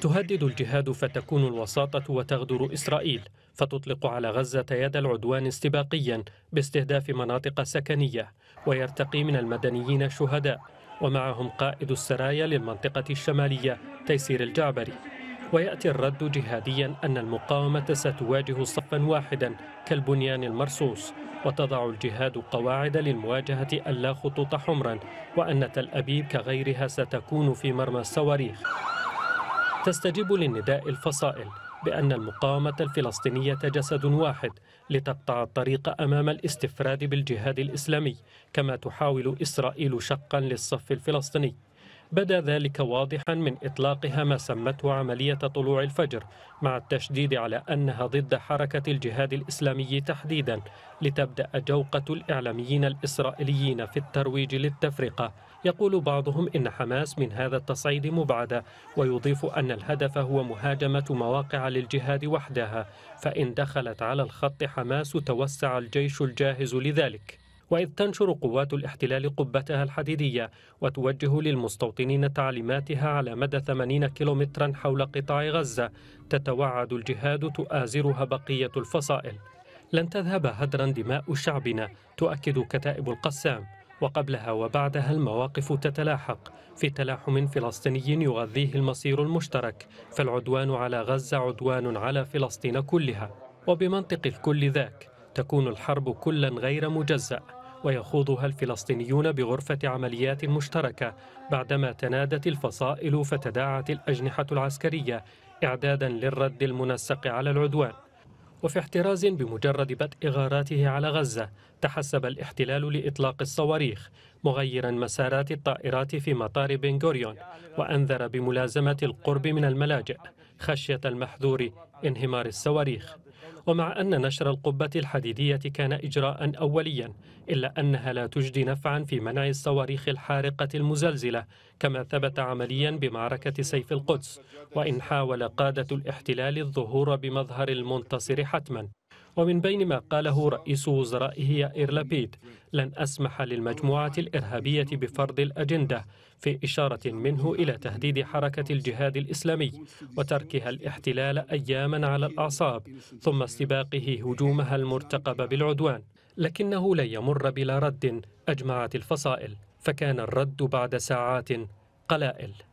تهدد الجهاد فتكون الوساطة وتغدر إسرائيل فتطلق على غزة يد العدوان استباقيا باستهداف مناطق سكنية ويرتقي من المدنيين الشهداء ومعهم قائد السرايا للمنطقة الشمالية تيسير الجعبري ويأتي الرد جهاديا أن المقاومة ستواجه صفا واحدا كالبنيان المرصوص وتضع الجهاد قواعد للمواجهة ألا خطوط حمرا وأن تل أبيب كغيرها ستكون في مرمى الصواريخ تستجيب للنداء الفصائل بأن المقاومة الفلسطينية جسد واحد لتقطع الطريق أمام الاستفراد بالجهاد الإسلامي كما تحاول إسرائيل شقا للصف الفلسطيني بدا ذلك واضحا من إطلاقها ما سمته عملية طلوع الفجر مع التشديد على أنها ضد حركة الجهاد الإسلامي تحديدا لتبدأ جوقة الإعلاميين الإسرائيليين في الترويج للتفرقة يقول بعضهم إن حماس من هذا التصعيد مبعدة ويضيف أن الهدف هو مهاجمة مواقع للجهاد وحدها فإن دخلت على الخط حماس توسع الجيش الجاهز لذلك وإذ تنشر قوات الاحتلال قبتها الحديدية وتوجه للمستوطنين تعليماتها على مدى 80 كيلومترا حول قطاع غزة تتوعد الجهاد تؤازرها بقية الفصائل لن تذهب هدرا دماء شعبنا تؤكد كتائب القسام وقبلها وبعدها المواقف تتلاحق في تلاحم فلسطيني يغذيه المصير المشترك فالعدوان على غزة عدوان على فلسطين كلها وبمنطق الكل ذاك تكون الحرب كلا غير مجزأ ويخوضها الفلسطينيون بغرفة عمليات مشتركة بعدما تنادت الفصائل فتداعت الأجنحة العسكرية إعدادا للرد المنسق على العدوان وفي احتراز بمجرد بدء غاراته على غزة تحسب الاحتلال لإطلاق الصواريخ مغيرا مسارات الطائرات في مطار بن غوريون وأنذر بملازمة القرب من الملاجئ خشية المحذور انهمار الصواريخ ومع أن نشر القبة الحديدية كان إجراء أوليا إلا أنها لا تجدي نفعا في منع الصواريخ الحارقة المزلزلة كما ثبت عمليا بمعركة سيف القدس وإن حاول قادة الاحتلال الظهور بمظهر المنتصر حتما ومن بين ما قاله رئيس وزرائه يائر لابيد لن أسمح للمجموعة الإرهابية بفرض الأجندة في إشارة منه إلى تهديد حركة الجهاد الإسلامي وتركها الاحتلال أياما على الأعصاب ثم استباقه هجومها المرتقب بالعدوان لكنه لا يمر بلا رد أجمعت الفصائل فكان الرد بعد ساعات قلائل